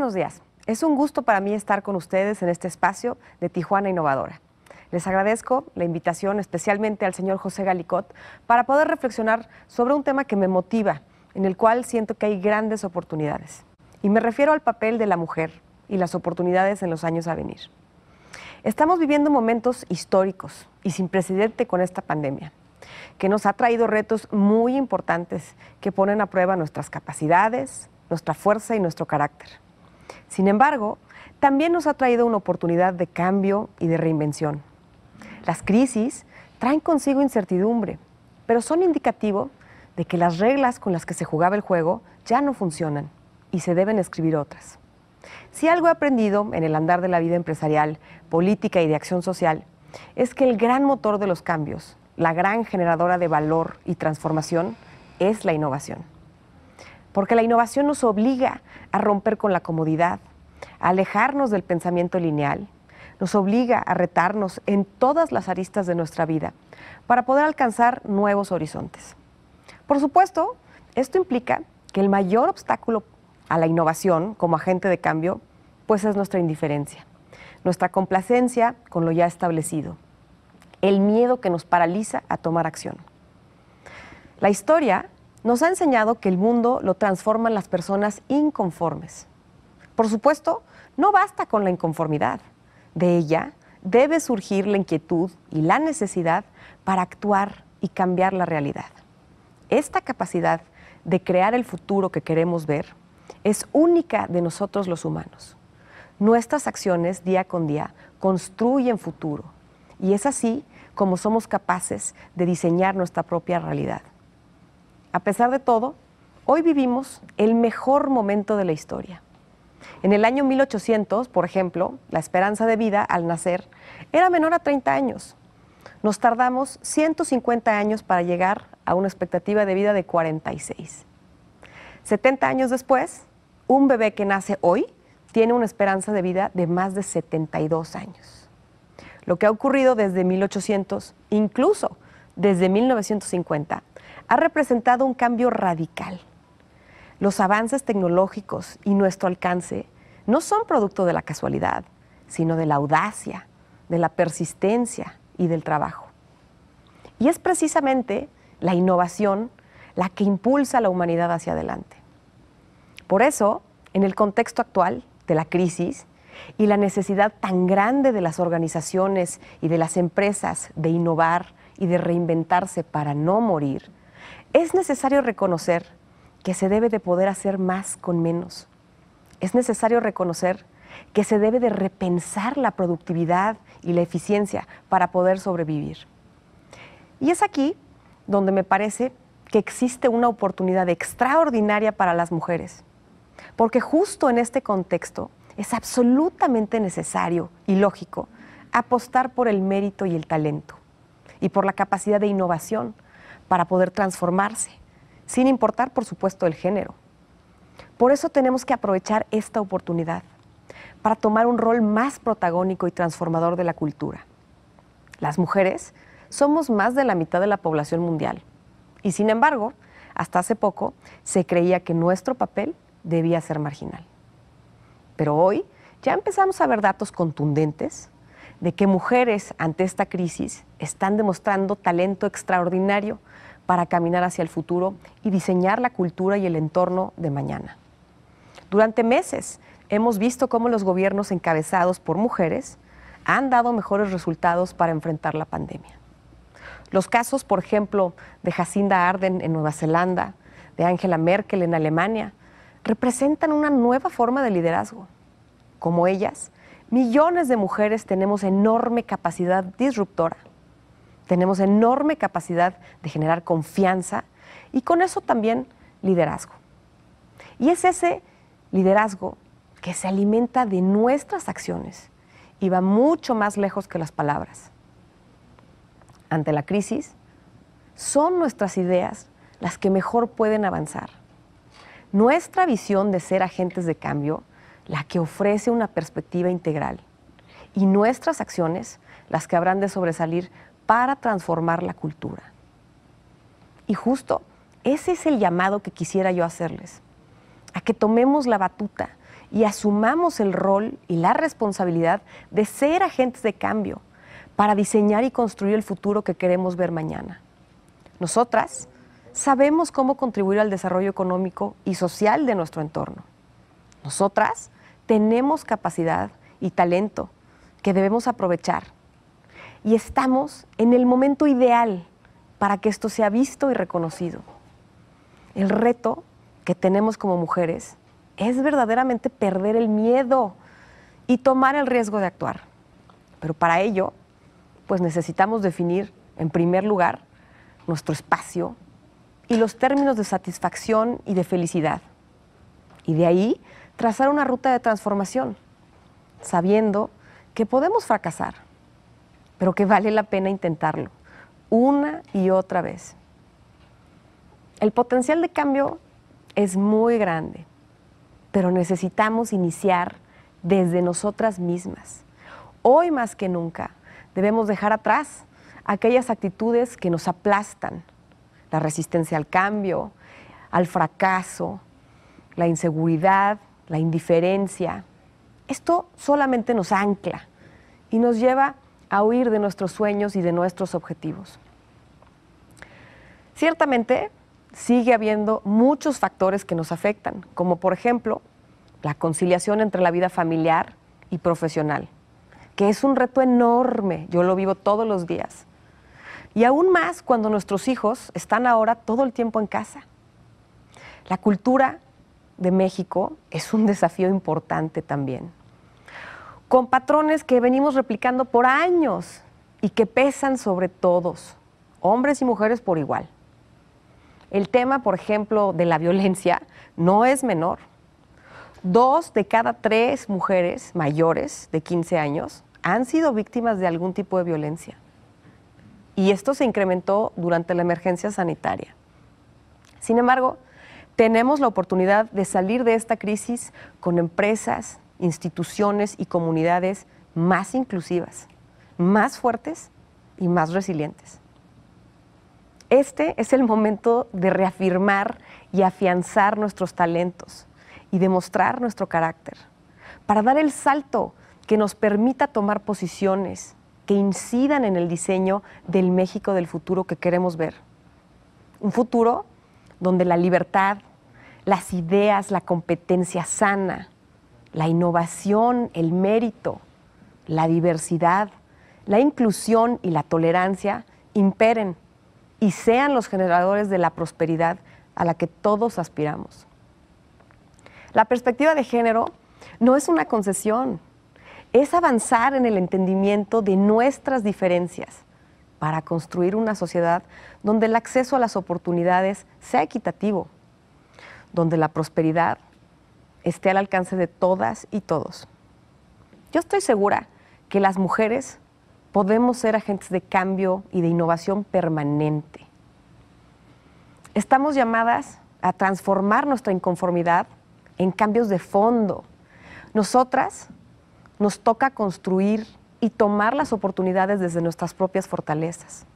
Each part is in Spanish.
buenos días. Es un gusto para mí estar con ustedes en este espacio de Tijuana Innovadora. Les agradezco la invitación especialmente al señor José Galicot para poder reflexionar sobre un tema que me motiva, en el cual siento que hay grandes oportunidades. Y me refiero al papel de la mujer y las oportunidades en los años a venir. Estamos viviendo momentos históricos y sin precedente con esta pandemia, que nos ha traído retos muy importantes que ponen a prueba nuestras capacidades, nuestra fuerza y nuestro carácter. Sin embargo, también nos ha traído una oportunidad de cambio y de reinvención. Las crisis traen consigo incertidumbre, pero son indicativo de que las reglas con las que se jugaba el juego ya no funcionan y se deben escribir otras. Si algo he aprendido en el andar de la vida empresarial, política y de acción social, es que el gran motor de los cambios, la gran generadora de valor y transformación, es la innovación porque la innovación nos obliga a romper con la comodidad, a alejarnos del pensamiento lineal, nos obliga a retarnos en todas las aristas de nuestra vida para poder alcanzar nuevos horizontes. Por supuesto, esto implica que el mayor obstáculo a la innovación como agente de cambio, pues es nuestra indiferencia, nuestra complacencia con lo ya establecido, el miedo que nos paraliza a tomar acción. La historia nos ha enseñado que el mundo lo transforman las personas inconformes. Por supuesto, no basta con la inconformidad. De ella debe surgir la inquietud y la necesidad para actuar y cambiar la realidad. Esta capacidad de crear el futuro que queremos ver es única de nosotros los humanos. Nuestras acciones día con día construyen futuro y es así como somos capaces de diseñar nuestra propia realidad a pesar de todo, hoy vivimos el mejor momento de la historia. En el año 1800, por ejemplo, la esperanza de vida al nacer era menor a 30 años. Nos tardamos 150 años para llegar a una expectativa de vida de 46. 70 años después, un bebé que nace hoy tiene una esperanza de vida de más de 72 años. Lo que ha ocurrido desde 1800, incluso desde 1950, ha representado un cambio radical. Los avances tecnológicos y nuestro alcance no son producto de la casualidad, sino de la audacia, de la persistencia y del trabajo. Y es precisamente la innovación la que impulsa a la humanidad hacia adelante. Por eso, en el contexto actual de la crisis y la necesidad tan grande de las organizaciones y de las empresas de innovar y de reinventarse para no morir, es necesario reconocer que se debe de poder hacer más con menos. Es necesario reconocer que se debe de repensar la productividad y la eficiencia para poder sobrevivir. Y es aquí donde me parece que existe una oportunidad extraordinaria para las mujeres, porque justo en este contexto es absolutamente necesario y lógico apostar por el mérito y el talento, y por la capacidad de innovación para poder transformarse, sin importar, por supuesto, el género. Por eso tenemos que aprovechar esta oportunidad para tomar un rol más protagónico y transformador de la cultura. Las mujeres somos más de la mitad de la población mundial y sin embargo, hasta hace poco se creía que nuestro papel debía ser marginal. Pero hoy ya empezamos a ver datos contundentes de que mujeres ante esta crisis están demostrando talento extraordinario para caminar hacia el futuro y diseñar la cultura y el entorno de mañana. Durante meses hemos visto cómo los gobiernos encabezados por mujeres han dado mejores resultados para enfrentar la pandemia. Los casos, por ejemplo, de Jacinda Arden en Nueva Zelanda, de Angela Merkel en Alemania, representan una nueva forma de liderazgo. Como ellas, Millones de mujeres tenemos enorme capacidad disruptora, tenemos enorme capacidad de generar confianza y con eso también liderazgo. Y es ese liderazgo que se alimenta de nuestras acciones y va mucho más lejos que las palabras. Ante la crisis, son nuestras ideas las que mejor pueden avanzar. Nuestra visión de ser agentes de cambio la que ofrece una perspectiva integral y nuestras acciones las que habrán de sobresalir para transformar la cultura. Y justo ese es el llamado que quisiera yo hacerles, a que tomemos la batuta y asumamos el rol y la responsabilidad de ser agentes de cambio para diseñar y construir el futuro que queremos ver mañana. Nosotras sabemos cómo contribuir al desarrollo económico y social de nuestro entorno. Nosotras tenemos capacidad y talento que debemos aprovechar. Y estamos en el momento ideal para que esto sea visto y reconocido. El reto que tenemos como mujeres es verdaderamente perder el miedo y tomar el riesgo de actuar. Pero para ello, pues necesitamos definir, en primer lugar, nuestro espacio y los términos de satisfacción y de felicidad. Y de ahí trazar una ruta de transformación, sabiendo que podemos fracasar, pero que vale la pena intentarlo una y otra vez. El potencial de cambio es muy grande, pero necesitamos iniciar desde nosotras mismas. Hoy más que nunca debemos dejar atrás aquellas actitudes que nos aplastan, la resistencia al cambio, al fracaso, la inseguridad, la indiferencia. Esto solamente nos ancla y nos lleva a huir de nuestros sueños y de nuestros objetivos. Ciertamente, sigue habiendo muchos factores que nos afectan, como por ejemplo la conciliación entre la vida familiar y profesional, que es un reto enorme, yo lo vivo todos los días. Y aún más cuando nuestros hijos están ahora todo el tiempo en casa. La cultura de México es un desafío importante también, con patrones que venimos replicando por años y que pesan sobre todos, hombres y mujeres por igual. El tema, por ejemplo, de la violencia no es menor. Dos de cada tres mujeres mayores de 15 años han sido víctimas de algún tipo de violencia. Y esto se incrementó durante la emergencia sanitaria. Sin embargo, tenemos la oportunidad de salir de esta crisis con empresas, instituciones y comunidades más inclusivas, más fuertes y más resilientes. Este es el momento de reafirmar y afianzar nuestros talentos y demostrar nuestro carácter, para dar el salto que nos permita tomar posiciones que incidan en el diseño del México del futuro que queremos ver. Un futuro donde la libertad, las ideas, la competencia sana, la innovación, el mérito, la diversidad, la inclusión y la tolerancia imperen y sean los generadores de la prosperidad a la que todos aspiramos. La perspectiva de género no es una concesión, es avanzar en el entendimiento de nuestras diferencias para construir una sociedad donde el acceso a las oportunidades sea equitativo donde la prosperidad esté al alcance de todas y todos. Yo estoy segura que las mujeres podemos ser agentes de cambio y de innovación permanente. Estamos llamadas a transformar nuestra inconformidad en cambios de fondo. Nosotras nos toca construir y tomar las oportunidades desde nuestras propias fortalezas.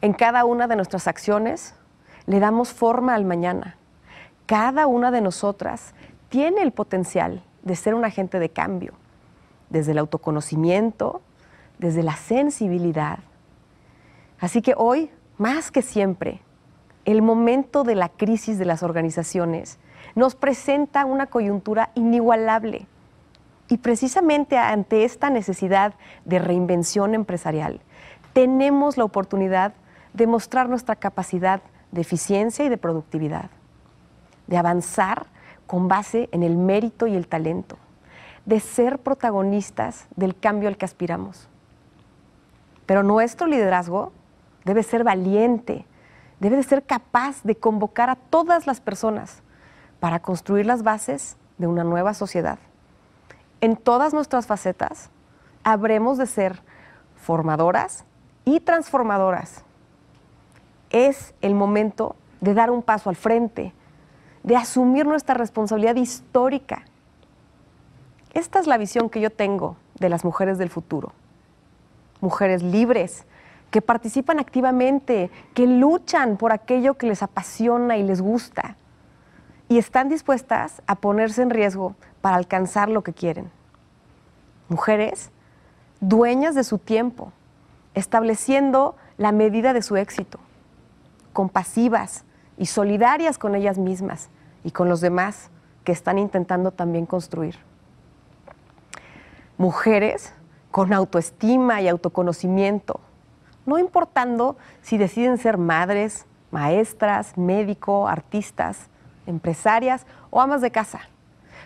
En cada una de nuestras acciones le damos forma al mañana. Cada una de nosotras tiene el potencial de ser un agente de cambio, desde el autoconocimiento, desde la sensibilidad. Así que hoy, más que siempre, el momento de la crisis de las organizaciones nos presenta una coyuntura inigualable. Y precisamente ante esta necesidad de reinvención empresarial, tenemos la oportunidad de mostrar nuestra capacidad de eficiencia y de productividad, de avanzar con base en el mérito y el talento, de ser protagonistas del cambio al que aspiramos. Pero nuestro liderazgo debe ser valiente, debe de ser capaz de convocar a todas las personas para construir las bases de una nueva sociedad. En todas nuestras facetas habremos de ser formadoras y transformadoras es el momento de dar un paso al frente, de asumir nuestra responsabilidad histórica. Esta es la visión que yo tengo de las mujeres del futuro. Mujeres libres, que participan activamente, que luchan por aquello que les apasiona y les gusta, y están dispuestas a ponerse en riesgo para alcanzar lo que quieren. Mujeres dueñas de su tiempo, estableciendo la medida de su éxito compasivas y solidarias con ellas mismas y con los demás que están intentando también construir. Mujeres con autoestima y autoconocimiento, no importando si deciden ser madres, maestras, médico, artistas, empresarias o amas de casa,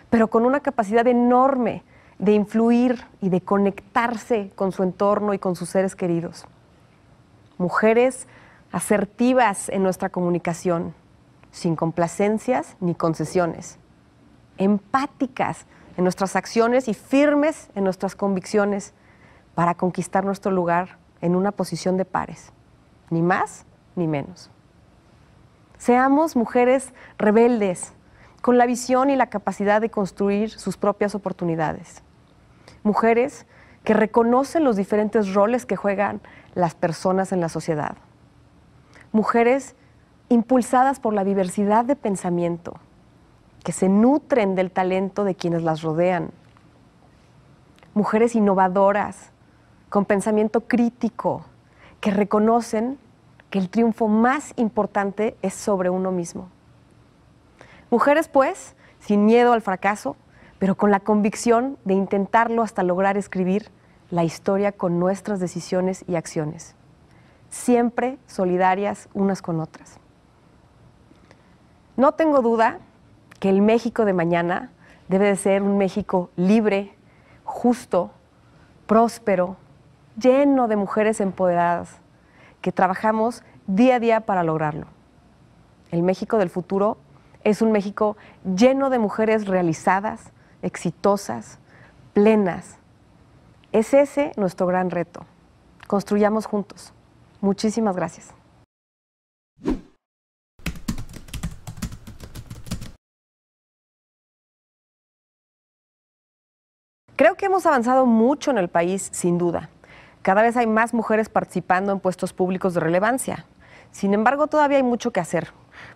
pero con una capacidad enorme de influir y de conectarse con su entorno y con sus seres queridos. Mujeres asertivas en nuestra comunicación, sin complacencias ni concesiones, empáticas en nuestras acciones y firmes en nuestras convicciones para conquistar nuestro lugar en una posición de pares, ni más ni menos. Seamos mujeres rebeldes, con la visión y la capacidad de construir sus propias oportunidades. Mujeres que reconocen los diferentes roles que juegan las personas en la sociedad mujeres impulsadas por la diversidad de pensamiento, que se nutren del talento de quienes las rodean, mujeres innovadoras, con pensamiento crítico, que reconocen que el triunfo más importante es sobre uno mismo. Mujeres, pues, sin miedo al fracaso, pero con la convicción de intentarlo hasta lograr escribir la historia con nuestras decisiones y acciones siempre solidarias unas con otras. No tengo duda que el México de mañana debe de ser un México libre, justo, próspero, lleno de mujeres empoderadas, que trabajamos día a día para lograrlo. El México del futuro es un México lleno de mujeres realizadas, exitosas, plenas. Es ese nuestro gran reto. Construyamos juntos. Muchísimas gracias. Creo que hemos avanzado mucho en el país, sin duda. Cada vez hay más mujeres participando en puestos públicos de relevancia. Sin embargo, todavía hay mucho que hacer,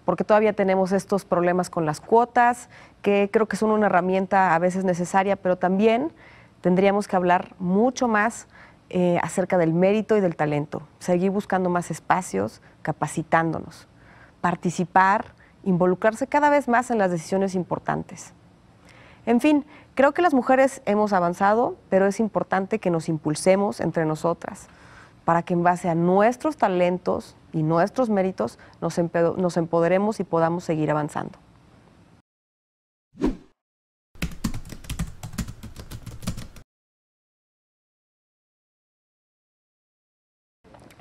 porque todavía tenemos estos problemas con las cuotas, que creo que son una herramienta a veces necesaria, pero también tendríamos que hablar mucho más eh, acerca del mérito y del talento, seguir buscando más espacios, capacitándonos, participar, involucrarse cada vez más en las decisiones importantes. En fin, creo que las mujeres hemos avanzado, pero es importante que nos impulsemos entre nosotras para que en base a nuestros talentos y nuestros méritos nos, empoderemos y podamos seguir avanzando.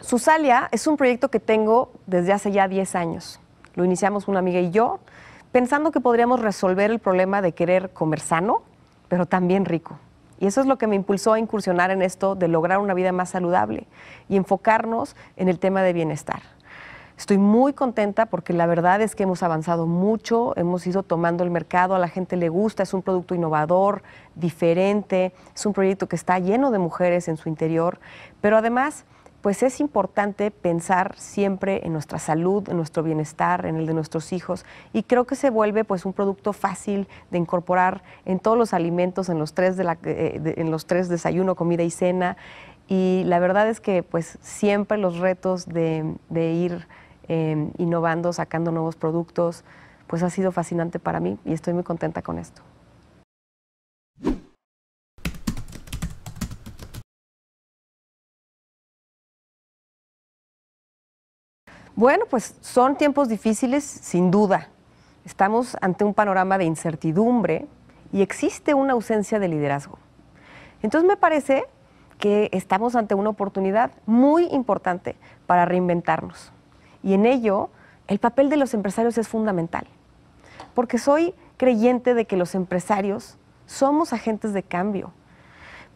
Susalia es un proyecto que tengo desde hace ya 10 años. Lo iniciamos una amiga y yo, pensando que podríamos resolver el problema de querer comer sano, pero también rico. Y eso es lo que me impulsó a incursionar en esto de lograr una vida más saludable y enfocarnos en el tema de bienestar. Estoy muy contenta porque la verdad es que hemos avanzado mucho, hemos ido tomando el mercado, a la gente le gusta, es un producto innovador, diferente, es un proyecto que está lleno de mujeres en su interior, pero además pues es importante pensar siempre en nuestra salud, en nuestro bienestar, en el de nuestros hijos y creo que se vuelve pues un producto fácil de incorporar en todos los alimentos, en los tres, de la, eh, en los tres desayuno, comida y cena y la verdad es que pues siempre los retos de, ir em, innovando, sacando nuevos productos, pues ha sido fascinante para mí y estoy muy contenta con esto. Bueno, pues son tiempos difíciles, sin duda. Estamos ante un panorama de incertidumbre y existe una ausencia de liderazgo. Entonces me parece que estamos ante una oportunidad muy importante para reinventarnos. Y en ello, el papel de los empresarios es fundamental. Porque soy creyente de que los empresarios somos agentes de cambio,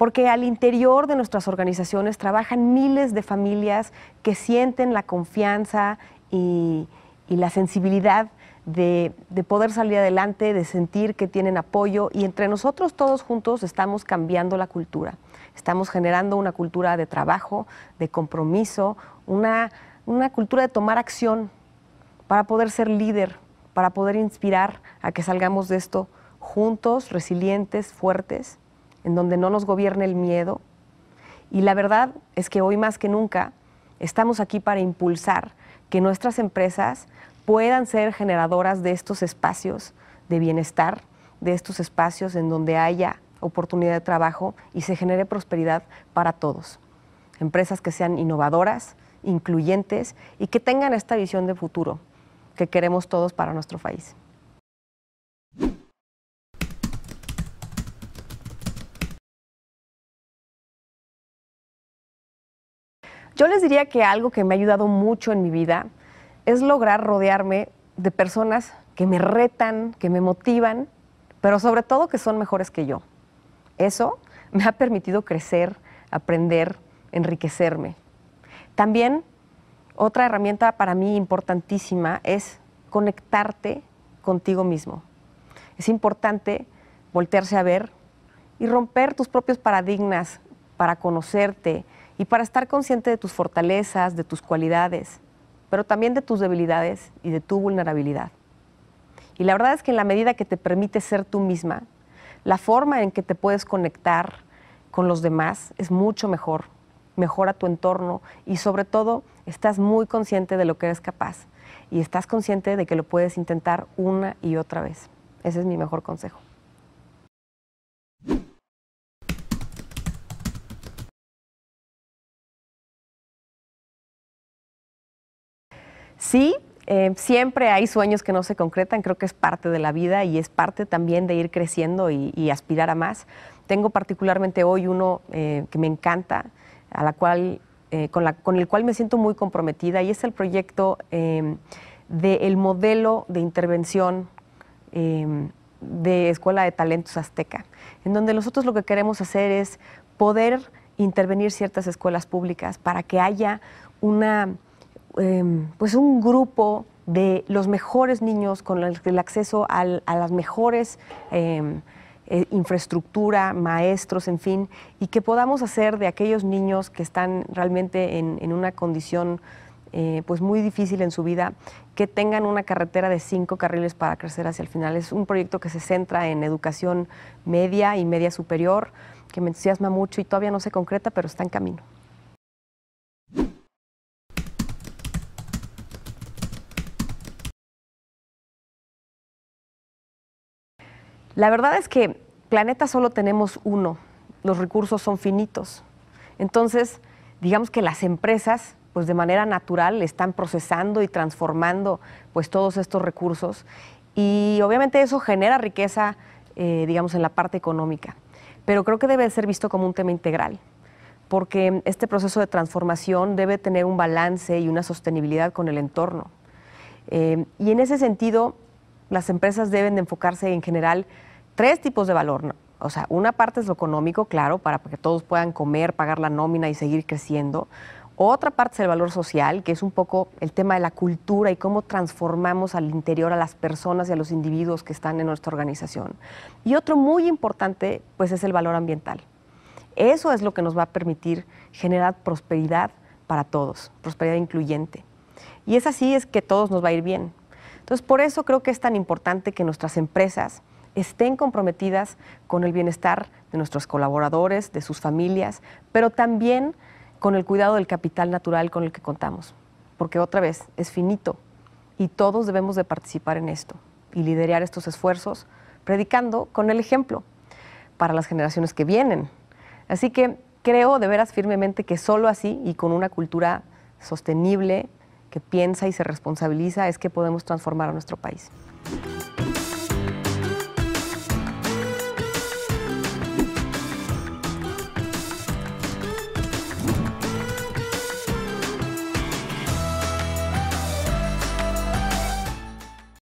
porque al interior de nuestras organizaciones trabajan miles de familias que sienten la confianza y, la sensibilidad de, poder salir adelante, de sentir que tienen apoyo y entre nosotros todos juntos estamos cambiando la cultura. Estamos generando una cultura de trabajo, de compromiso, una cultura de tomar acción para poder ser líder, para poder inspirar a que salgamos de esto juntos, resilientes, fuertes en donde no nos gobierne el miedo. Y la verdad es que hoy más que nunca estamos aquí para impulsar que nuestras empresas puedan ser generadoras de estos espacios de bienestar, de estos espacios en donde haya oportunidad de trabajo y se genere prosperidad para todos. Empresas que sean innovadoras, incluyentes y que tengan esta visión de futuro que queremos todos para nuestro país. Yo les diría que algo que me ha ayudado mucho en mi vida es lograr rodearme de personas que me retan, que me motivan, pero sobre todo que son mejores que yo. Eso me ha permitido crecer, aprender, enriquecerme. También otra herramienta para mí importantísima es conectarte contigo mismo. Es importante voltearse a ver y romper tus propios paradigmas para conocerte, y para estar consciente de tus fortalezas, de tus cualidades, pero también de tus debilidades y de tu vulnerabilidad. Y la verdad es que en la medida que te permite ser tú misma, la forma en que te puedes conectar con los demás es mucho mejor, mejora tu entorno y sobre todo estás muy consciente de lo que eres capaz y estás consciente de que lo puedes intentar una y otra vez. Ese es mi mejor consejo. Sí, eh, siempre hay sueños que no se concretan, creo que es parte de la vida y es parte también de ir creciendo y, aspirar a más. Tengo particularmente hoy uno eh, que me encanta, a la cual, eh, con, la, con, el cual me siento muy comprometida y es el proyecto em, del modelo de intervención em, de Escuela de Talentos Azteca, en donde nosotros lo que queremos hacer es poder intervenir ciertas escuelas públicas para que haya una Em, pues un grupo de los mejores niños con el, acceso a las mejores em, eh, infraestructura, maestros, en fin, y que podamos hacer de aquellos niños que están realmente en, una condición eh, pues muy difícil en su vida, que tengan una carretera de cinco carriles para crecer hacia el final. Es un proyecto que se centra en educación media y media superior, que me entusiasma mucho y todavía no se concreta, pero está en camino. La verdad es que planeta solo tenemos uno, los recursos son finitos. Entonces, digamos que las empresas pues de manera natural están procesando y transformando pues todos estos recursos y obviamente eso genera riqueza eh, digamos en la parte económica pero creo que debe ser visto como un tema integral porque este proceso de transformación debe tener un balance y una sostenibilidad con el entorno eh, y en ese sentido las empresas deben de enfocarse en general tres tipos de valor. O sea, una parte es lo económico, claro, para que todos puedan comer, pagar la nómina y seguir creciendo. Otra parte es el valor social, que es un poco el tema de la cultura y cómo transformamos al interior a las personas y a los individuos que están en nuestra organización. Y otro muy importante, pues es el valor ambiental. Eso es lo que nos va a permitir generar prosperidad para todos, prosperidad incluyente. Y es así es que todos nos va a ir bien. Entonces, por eso creo que es tan importante que nuestras empresas estén comprometidas con el bienestar de nuestros colaboradores, de sus familias, pero también con el cuidado del capital natural con el que contamos, porque otra vez es finito y todos debemos de participar en esto y liderar estos esfuerzos predicando con el ejemplo para las generaciones que vienen. Así que creo de veras firmemente que solo así y con una cultura sostenible que piensa y se responsabiliza es que podemos transformar a nuestro país.